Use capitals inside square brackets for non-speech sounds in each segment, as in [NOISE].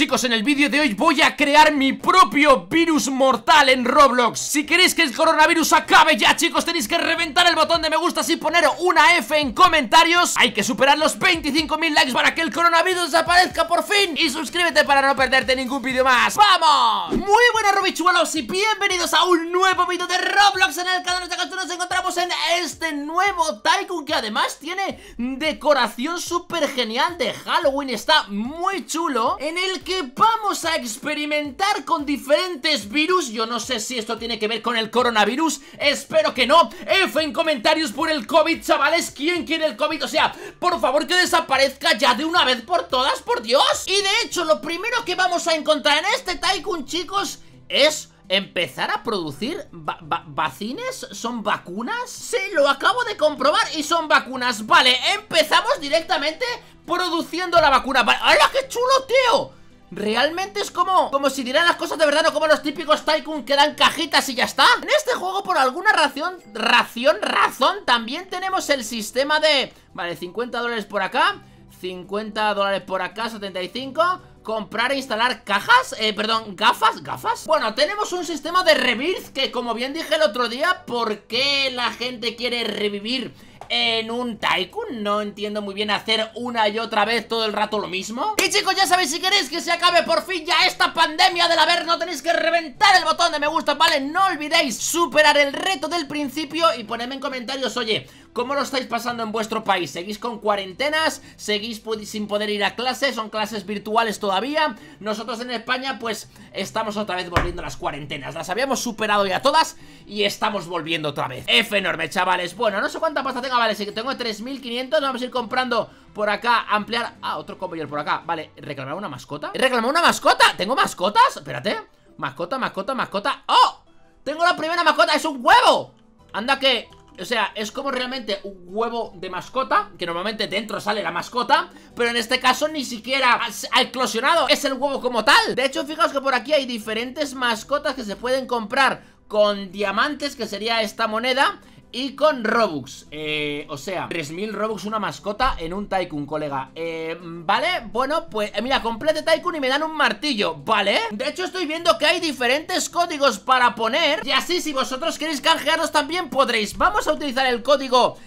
Chicos, en el vídeo de hoy voy a crear mi propio virus mortal en Roblox Si queréis que el coronavirus acabe ya, chicos, tenéis que reventar el botón de me gusta y poner una F en comentarios Hay que superar los 25.000 likes para que el coronavirus desaparezca por fin Y suscríbete para no perderte ningún vídeo más ¡Vamos! Muy buenas, Robichuelos, y bienvenidos a un nuevo vídeo de Roblox en el canal de Castro Nos encontramos en este nuevo Tycoon que además tiene decoración súper genial de Halloween Está muy chulo, en el vamos a experimentar con diferentes virus Yo no sé si esto tiene que ver con el coronavirus, espero que no F en comentarios por el COVID, chavales, ¿quién quiere el COVID? O sea, por favor que desaparezca ya de una vez por todas, por Dios Y de hecho, lo primero que vamos a encontrar en este Tycoon, chicos, es empezar a producir vacines? ¿Son vacunas? Sí, lo acabo de comprobar y son vacunas Vale, empezamos directamente produciendo la vacuna ¡Hala, qué chulo, tío! Realmente es como, como si dieran las cosas de verdad, o como los típicos Tycoon que dan cajitas y ya está. En este juego, por alguna razón, ración, razón, también tenemos el sistema de... Vale, 50 dólares por acá, 50 dólares por acá, 75 comprar e instalar cajas, eh, perdón, gafas, gafas Bueno, tenemos un sistema de rebirth que como bien dije el otro día, ¿por qué la gente quiere revivir en un Tycoon? No entiendo muy bien hacer una y otra vez todo el rato lo mismo Y chicos, ya sabéis, si queréis que se acabe por fin ya esta pandemia del haber No tenéis que reventar el botón de me gusta, ¿vale? No olvidéis superar el reto del principio y ponedme en comentarios, oye ¿Cómo lo estáis pasando en vuestro país? ¿Seguís con cuarentenas? ¿Seguís sin poder ir a clases? ¿Son clases virtuales todavía? Nosotros en España pues estamos otra vez volviendo a las cuarentenas Las habíamos superado ya todas y estamos volviendo otra vez F enorme chavales Bueno, no sé cuánta pasta tengo. vale, si tengo 3.500 vamos a ir comprando por acá, ampliar... Ah, otro compañero por acá, vale, ¿reclamar una mascota? ¿Reclamar una mascota? ¿Tengo mascotas? Espérate Mascota, mascota, mascota ¡Oh! Tengo la primera mascota, es un huevo Anda que o sea, es como realmente un huevo de mascota, que normalmente dentro sale la mascota, pero en este caso ni siquiera ha eclosionado, es el huevo como tal. De hecho, fijaos que por aquí hay diferentes mascotas que se pueden comprar con diamantes, que sería esta moneda y con Robux eh, O sea, 3.000 Robux una mascota en un Tycoon, colega eh, ¿Vale? Bueno, pues eh, mira, complete Tycoon y me dan un martillo ¿Vale? De hecho estoy viendo que hay diferentes códigos para poner Y así si vosotros queréis canjearlos también podréis Vamos a utilizar el código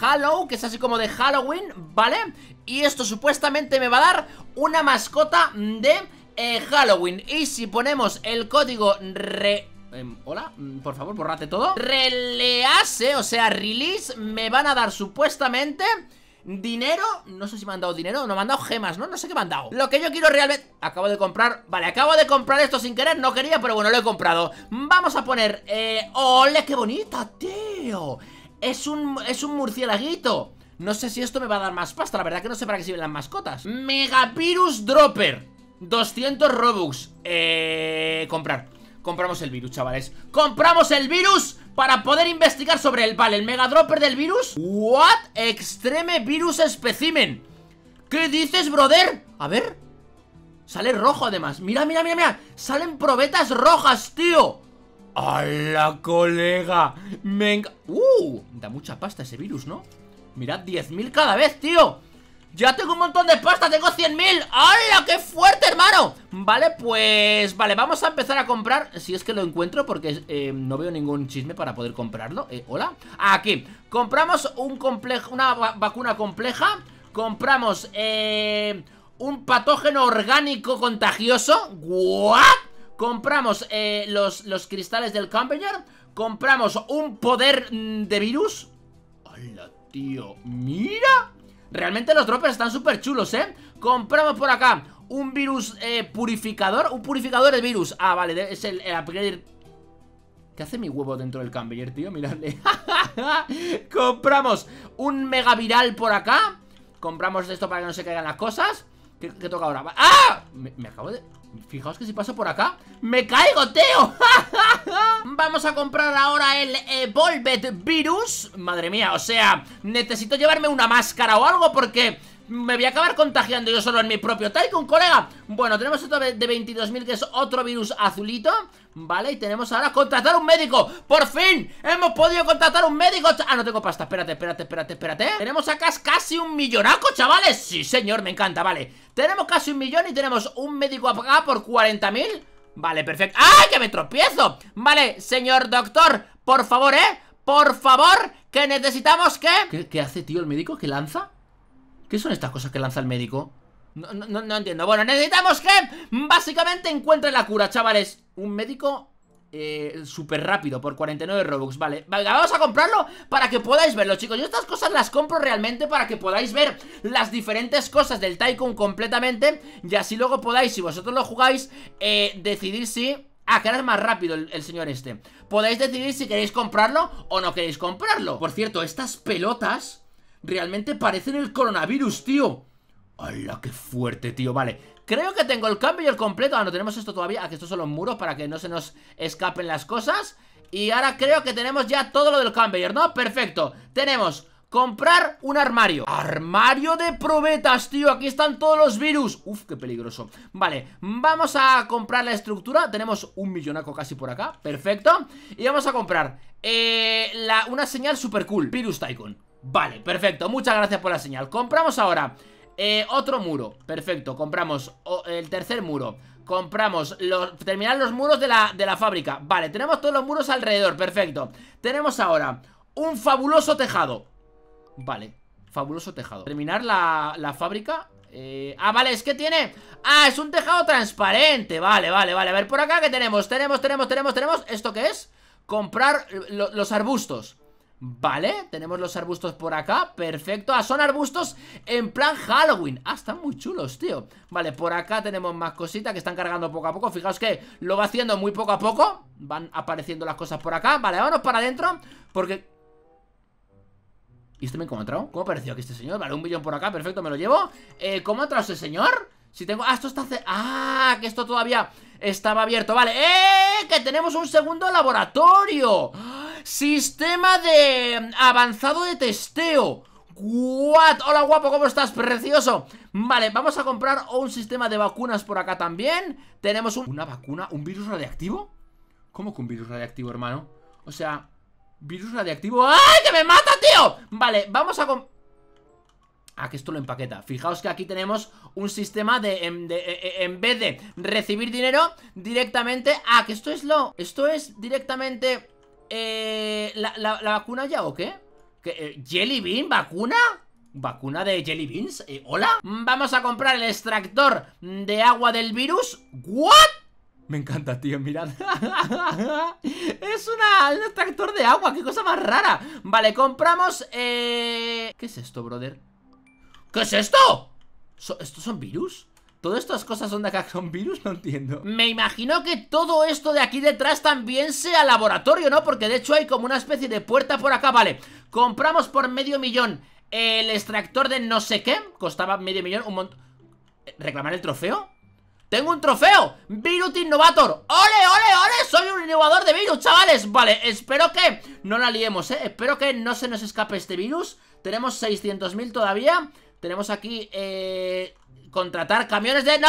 halloween que es así como de Halloween ¿Vale? Y esto supuestamente me va a dar una mascota de... Halloween y si ponemos el código re Em, hola, mm, por favor, borrate todo Release, o sea, release Me van a dar supuestamente Dinero, no sé si me han dado dinero No me han dado gemas, ¿no? No sé qué me han dado Lo que yo quiero realmente... Acabo de comprar... Vale, acabo de comprar esto sin querer No quería, pero bueno, lo he comprado Vamos a poner... Eh... ¡Ole, qué bonita, tío! Es un, es un murcielaguito No sé si esto me va a dar más pasta La verdad que no sé para qué sirven las mascotas Megavirus Dropper 200 Robux eh, Comprar Compramos el virus, chavales ¡Compramos el virus! Para poder investigar sobre el... Vale, el megadropper del virus ¿What? Extreme virus specimen, ¿Qué dices, brother? A ver Sale rojo, además Mira, mira, mira, mira Salen probetas rojas, tío la colega! Me ¡Uh! Da mucha pasta ese virus, ¿no? Mirad, 10.000 cada vez, tío ya tengo un montón de pasta, tengo 100.000 ¡Hala, qué fuerte, hermano! Vale, pues... Vale, vamos a empezar a comprar Si es que lo encuentro porque eh, no veo ningún chisme para poder comprarlo eh, ¿Hola? Aquí Compramos un complejo, una vacuna compleja Compramos eh, un patógeno orgánico contagioso ¿What? Compramos eh, los, los cristales del Campeñar. Compramos un poder mm, de virus ¡Hala, tío! ¡Mira! Realmente los drops están súper chulos, ¿eh? Compramos por acá un virus eh, purificador Un purificador de virus Ah, vale, es el, ¿Qué hace mi huevo dentro del cambier, tío? Miradle [LAUGHS] Compramos un megaviral por acá Compramos esto para que no se caigan las cosas ¿Qué, toca ahora? ¡Ah! me acabo de... Fijaos que si paso por acá ¡Me caigo, Teo! [LAUGHS] Vamos a comprar ahora el Evolved Virus Madre mía, o sea Necesito llevarme una máscara o algo porque me voy a acabar contagiando yo solo en mi propio Tycoon, colega Bueno, tenemos esto de 22.000 que es otro virus azulito Vale, y tenemos ahora contratar un médico ¡Por fin! ¡Hemos podido contratar un médico! Ah, no tengo pasta, espérate, espérate, espérate, espérate Tenemos acá casi un millonaco, chavales Sí, señor, me encanta, vale Tenemos casi un millón y tenemos un médico acá por 40.000 Vale, perfecto ¡Ay, que me tropiezo! Vale, señor doctor, por favor, ¿eh? Por favor, que necesitamos que... ¿Qué, ¿Qué hace, tío, el médico? ¿Qué lanza? ¿Qué son estas cosas que lanza el médico? No, no, no entiendo. Bueno, necesitamos que básicamente encuentre la cura, chavales. Un médico eh, súper rápido por 49 Robux, vale Venga, vamos a comprarlo para que podáis verlo, chicos Yo estas cosas las compro realmente para que podáis ver las diferentes cosas del Tycoon completamente Y así luego podáis, si vosotros lo jugáis, eh, decidir si... Ah, que más rápido el, señor este Podéis decidir si queréis comprarlo o no queréis comprarlo Por cierto, estas pelotas Realmente parecen el coronavirus, tío ¡Hala, qué fuerte, tío! Vale, creo que tengo el cambio completo Ah, no tenemos esto todavía, aquí ah, estos son los muros para que no se nos escapen las cosas Y ahora creo que tenemos ya todo lo del cambio ¿no? Perfecto, tenemos comprar un armario Armario de probetas, tío, aquí están todos los virus Uf, qué peligroso Vale, vamos a comprar la estructura Tenemos un millonaco casi por acá, perfecto Y vamos a comprar eh, la, una señal super cool, Virus Tycoon Vale, perfecto, muchas gracias por la señal Compramos ahora eh, otro muro, perfecto, compramos el tercer muro Compramos los, terminar los muros de la, fábrica Vale, tenemos todos los muros alrededor, perfecto Tenemos ahora un fabuloso tejado Vale, fabuloso tejado Terminar la, fábrica eh, ah, vale, es que tiene... Ah, es un tejado transparente Vale, vale, vale, a ver, por acá que tenemos Tenemos, tenemos, tenemos, tenemos ¿Esto qué es? Comprar eh, los arbustos Vale, tenemos los arbustos por acá Perfecto, ah, son arbustos en plan Halloween Ah, están muy chulos, tío Vale, por acá tenemos más cositas que están cargando poco a poco Fijaos que lo va haciendo muy poco a poco Van apareciendo las cosas por acá Vale, vámonos para adentro Porque... ¿Y este me he encontrado? ¿Cómo aparecido aquí este señor? Vale, un millón por acá, perfecto, me lo llevo eh, ¿Cómo ha entrado ese señor? Si tengo... Ah, esto está... Ah, que esto todavía estaba abierto Vale, ¡eh! Que tenemos un segundo laboratorio ¡Ah! Sistema de mm, avanzado de testeo What? Hola guapo, ¿cómo estás? Precioso Vale, vamos a comprar un sistema de vacunas por acá también Tenemos un... una vacuna, un virus radiactivo ¿Cómo que un virus radiactivo, hermano? O sea, virus radiactivo ¡Ay, que me mata, tío! Vale, vamos a... Ah, que esto lo empaqueta Fijaos que aquí tenemos un sistema de, en, em, de, e, e, en vez de recibir dinero Directamente... Ah, que esto es lo... Esto es directamente eh, ¿la, vacuna ya o qué? ¿Qué eh, ¿Jelly Bean? ¿Vacuna? ¿Vacuna de Jelly Beans? Eh, ¿Hola? Vamos a comprar el extractor de agua del virus ¿What? Me encanta, tío, mirad [LAUGHS] Es una, un extractor de agua, qué cosa más rara Vale, compramos eh... ¿Qué es esto, brother? ¿Qué es esto? ¿Estos son virus? ¿Todas estas cosas son de acá son virus? [LAUGHS] No entiendo. Me imagino que todo esto de aquí detrás también sea laboratorio, ¿no? Porque de hecho hay como una especie de puerta por acá, vale. Compramos por medio millón el extractor de no sé qué. Costaba medio millón, un montón. ¿Reclamar el trofeo? ¡Tengo un trofeo! ¡Virut Innovator! ¡Ole, ole, ole! ¡Soy un innovador de virus, chavales! Vale, espero que no la liemos, ¿eh? Espero que no se nos escape este virus Tenemos 600.000 todavía Tenemos aquí, eh... Contratar camiones de... ¡No!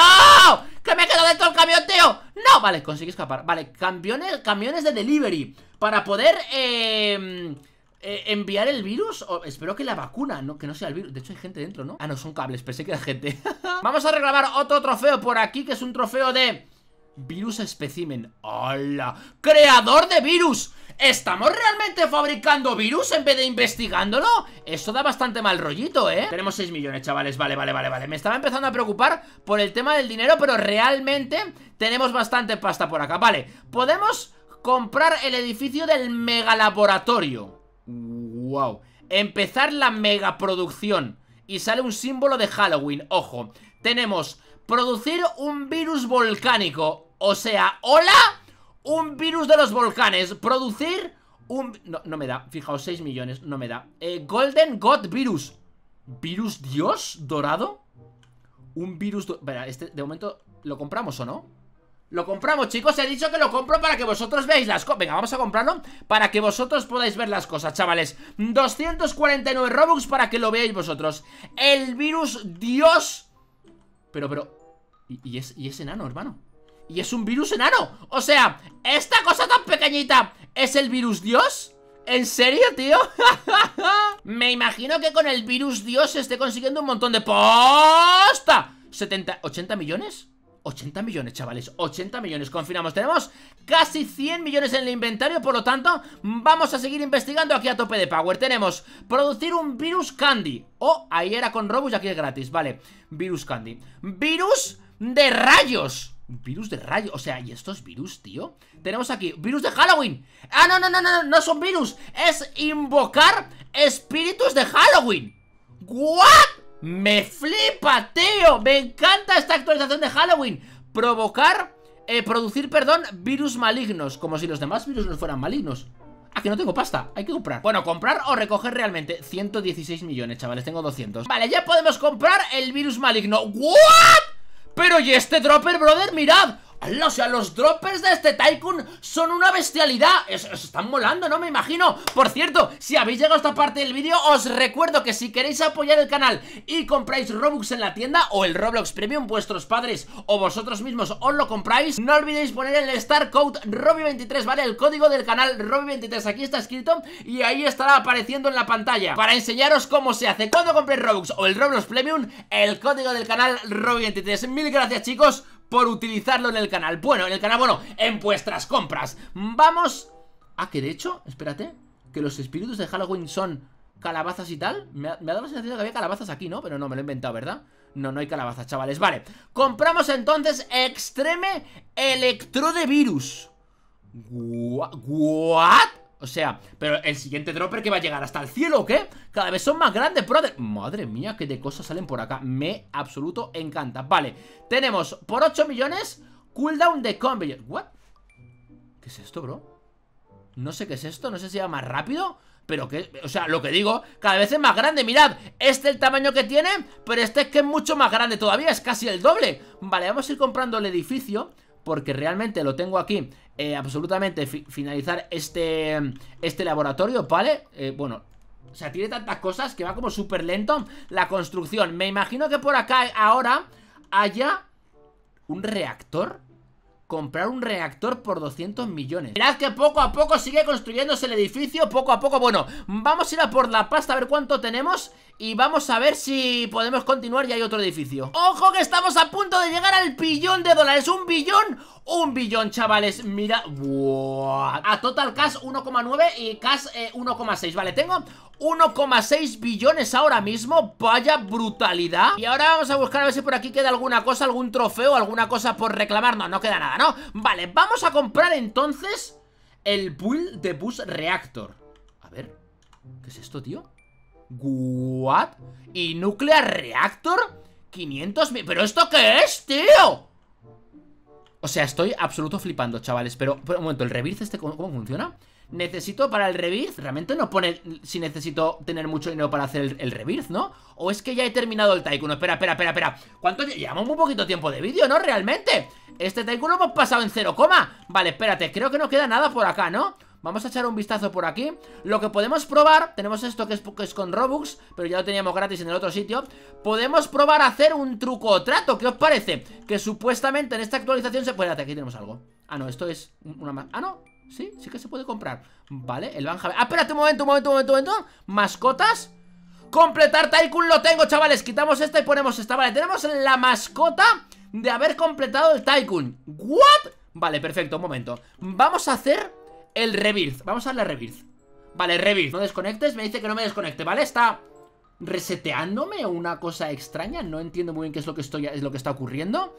¡Que me he quedado dentro del camión, tío! ¡No! Vale, conseguí escapar Vale, camiones, camiones de delivery Para poder... Em, eh... enviar el virus espero que la vacuna, no, que no sea el virus. De hecho, hay gente dentro, ¿no? Ah, no, son cables, pensé que era gente. [LAUGHS] Vamos a reclamar otro trofeo por aquí, que es un trofeo de virus especimen. ¡Hola! ¡Creador de virus! ¿Estamos realmente fabricando virus en vez de investigándolo? Eso da bastante mal rollito, ¿eh? Tenemos 6 millones, chavales, vale, vale, vale, vale Me estaba empezando a preocupar por el tema del dinero Pero realmente tenemos bastante pasta por acá Vale, podemos comprar el edificio del megalaboratorio Wow Empezar la megaproducción Y sale un símbolo de Halloween, ojo Tenemos producir un virus volcánico O sea, ¿hola? un virus de los volcanes. Producir un... No, me da. Fijaos, 6 millones. No me da. Eh, Golden God Virus. ¿Virus Dios dorado? Un virus... Espera, este de momento... ¿Lo compramos o no? Lo compramos, chicos, he dicho que lo compro para que vosotros veáis las cosas Venga, vamos a comprarlo para que vosotros podáis ver las cosas, chavales 249 Robux para que lo veáis vosotros El virus, Dios Pero, pero... ¿Y, y es, y es enano, hermano? Y es un virus enano O sea, esta cosa tan pequeñita ¿Es el virus dios? ¿En serio, tío? [LAUGHS] Me imagino que con el virus dios esté consiguiendo un montón de posta 70, 80 millones 80 millones, chavales, 80 millones confinamos tenemos casi 100 millones en el inventario Por lo tanto, vamos a seguir investigando aquí a tope de power Tenemos producir un virus candy Oh, ahí era con Robus y aquí es gratis, vale Virus candy Virus de rayos virus de rayo, o sea, ¿y estos virus, tío? Tenemos aquí, virus de Halloween ¡Ah, no, no, no, no, no son virus! Es invocar espíritus de Halloween ¿What? ¡Me flipa, tío! ¡Me encanta esta actualización de Halloween! Provocar, eh, producir, perdón, virus malignos Como si los demás virus no fueran malignos Ah, que no tengo pasta, hay que comprar Bueno, comprar o recoger realmente 116 millones, chavales, tengo 200 Vale, ya podemos comprar el virus maligno ¿What? Pero y este dropper, brother, mirad o sea, los droppers de este Tycoon son una bestialidad están molando, ¿no? Me imagino Por cierto, si habéis llegado a esta parte del vídeo Os recuerdo que si queréis apoyar el canal Y compráis Robux en la tienda O el Roblox Premium, vuestros padres O vosotros mismos os lo compráis No olvidéis poner el Star Code robby 23 ¿Vale? El código del canal robby 23 Aquí está escrito y ahí estará apareciendo en la pantalla Para enseñaros cómo se hace Cuando compréis Robux o el Roblox Premium El código del canal robby 23 Mil gracias chicos por utilizarlo en el canal. Bueno, en el canal, bueno, en vuestras compras. Vamos... Ah, que de hecho, espérate, que los espíritus de Halloween son calabazas y tal. Me ha, dado la sensación de que había calabazas aquí, ¿no? Pero no, me lo he inventado, ¿verdad? No, no hay calabazas, chavales. Vale, compramos entonces Extreme Electrode Virus. ¿What? O sea, pero el siguiente dropper que va a llegar hasta el cielo, ¿o qué? Cada vez son más grandes, brother Madre mía, qué de cosas salen por acá Me absoluto encanta Vale, tenemos por 8 millones Cooldown de combi ¿Qué es esto, bro? No sé qué es esto, no sé si va más rápido pero que, o sea, lo que digo, cada vez es más grande Mirad, este es el tamaño que tiene Pero este es que es mucho más grande todavía Es casi el doble Vale, vamos a ir comprando el edificio Porque realmente lo tengo aquí eh, absolutamente finalizar este, este laboratorio, ¿vale? Eh, bueno, o sea, tiene tantas cosas que va como súper lento la construcción. Me imagino que por acá ahora haya un reactor. Comprar un reactor por 200 millones Mirad que poco a poco sigue construyéndose el edificio Poco a poco, bueno, vamos a ir a por la pasta A ver cuánto tenemos y vamos a ver si podemos continuar y hay otro edificio ¡Ojo que estamos a punto de llegar al billón de dólares! ¡Un billón! ¡Un billón, chavales! Mira, A total cash 1,9 y cash 1,6 eh, Vale, tengo 1,6 billones ahora mismo Vaya brutalidad Y ahora vamos a buscar a ver si por aquí queda alguna cosa Algún trofeo, alguna cosa por reclamar No, no queda nada, ¿no? Vale, vamos a comprar entonces El build de bus reactor A ver, ¿qué es esto, tío? ¿What? ¿Y Nuclear Reactor? 500 ¿Pero esto qué es, tío? O sea, estoy absoluto flipando, chavales Pero, un momento, ¿el rebirth este cómo, funciona? Necesito para el rebirth, realmente no pone si necesito tener mucho dinero para hacer el, el ¿no? O es que ya he terminado el taekwondo, espera, espera, espera, espera ¿Cuánto? Llevamos muy poquito tiempo de vídeo, ¿no? Realmente Este lo hemos pasado en 0, vale, espérate, creo que no queda nada por acá, ¿no? Vamos a echar un vistazo por aquí Lo que podemos probar, tenemos esto que es, con Robux Pero ya lo teníamos gratis en el otro sitio Podemos probar a hacer un truco o trato ¿Qué os parece? Que supuestamente en esta actualización se... puede aquí tenemos algo Ah, no, esto es una... Ah, no, sí, sí que se puede comprar Vale, el Banja... Ah, espérate un momento, un momento, un momento, un momento ¿Mascotas? Completar Tycoon lo tengo, chavales Quitamos esta y ponemos esta Vale, tenemos la mascota de haber completado el Tycoon ¿What? Vale, perfecto, un momento Vamos a hacer el rebirth. Vamos a darle a Vale, rebirth, no desconectes. Me dice que no me desconecte, ¿vale? Está reseteándome una cosa extraña. No entiendo muy bien qué es lo que, estoy, es lo que está ocurriendo.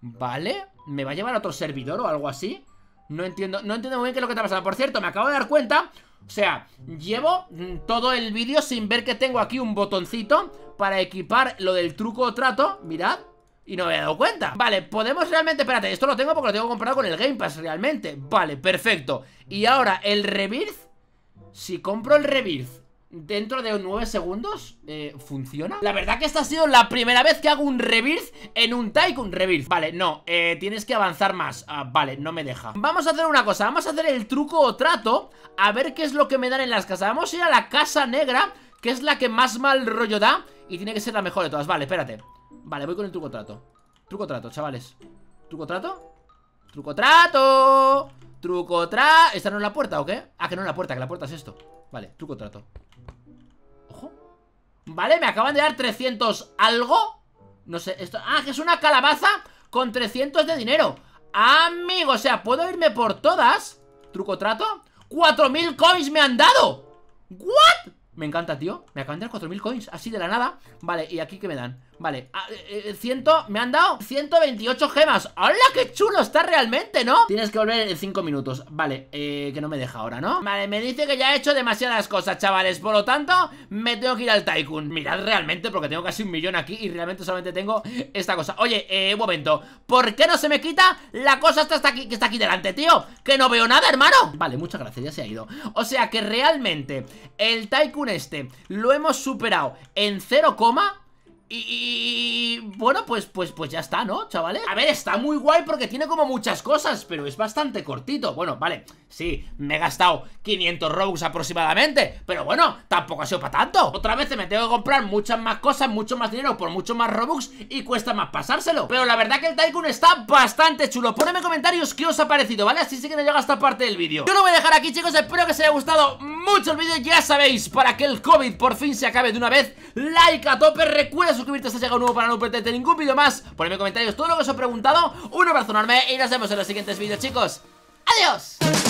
Vale, me va a llevar a otro servidor o algo así. No entiendo, no entiendo muy bien qué es lo que está pasando. Por cierto, me acabo de dar cuenta. O sea, llevo todo el vídeo sin ver que tengo aquí un botoncito para equipar lo del truco o trato. Mirad, y no me he dado cuenta Vale, podemos realmente, espérate, esto lo tengo porque lo tengo comprado con el Game Pass realmente Vale, perfecto Y ahora, el Rebirth Si compro el Rebirth dentro de 9 segundos eh, funciona. La verdad que esta ha sido la primera vez que hago un rebirth en un Tycoon rebirth. Vale, no, eh, tienes que avanzar más. Ah, vale, no me deja. Vamos a hacer una cosa, vamos a hacer el truco o trato a ver qué es lo que me dan en las casas. Vamos a ir a la casa negra, que es la que más mal rollo da y tiene que ser la mejor de todas. Vale, espérate. Vale, voy con el truco trato Truco trato, chavales ¿Truco trato? ¡Truco trato! ¡Truco trato! ¿Esta no es la puerta o qué? Ah, que no es la puerta, que la puerta es esto Vale, truco trato Ojo Vale, me acaban de dar 300 algo No sé, esto... Ah, que es una calabaza con 300 de dinero Amigo, o sea, ¿puedo irme por todas? ¿Truco trato? ¡4000 coins me han dado! ¿What? Me encanta, tío Me acaban de dar 4.000 coins Así de la nada Vale, ¿y aquí qué me dan? Vale 100 ah, eh, eh, Me han dado 128 gemas ¡Hola, qué chulo está realmente, ¿no? Tienes que volver en 5 minutos Vale, eh, que no me deja ahora, ¿no? Vale, me dice que ya he hecho demasiadas cosas, chavales Por lo tanto, me tengo que ir al Tycoon Mirad realmente porque tengo casi un millón aquí Y realmente solamente tengo esta cosa Oye, un momento ¿Por qué no se me quita la cosa hasta aquí, que está aquí delante, tío? Que no veo nada, hermano Vale, muchas gracias, ya se ha ido O sea que realmente el Tycoon este Lo hemos superado en 0, y, y, bueno, pues, pues, pues, ya está, ¿no, chavales? A ver, está muy guay porque tiene como muchas cosas, pero es bastante cortito. Bueno, vale, sí, me he gastado 500 Robux aproximadamente, pero bueno, tampoco ha sido para tanto. Otra vez me tengo que comprar muchas más cosas, mucho más dinero por mucho más Robux y cuesta más pasárselo. Pero la verdad que el Tycoon está bastante chulo. Ponedme comentarios qué os ha parecido, ¿vale? Así sí que no llega esta parte del vídeo. Yo lo voy a dejar aquí, chicos, espero que os haya gustado muchos vídeos, ya sabéis, para que el COVID por fin se acabe de una vez Like a tope, recuerda suscribirte si has llegado nuevo para no perderte ningún vídeo más Ponedme comentarios todo lo que os he preguntado, un abrazo enorme y nos vemos en los siguientes vídeos chicos ¡Adiós!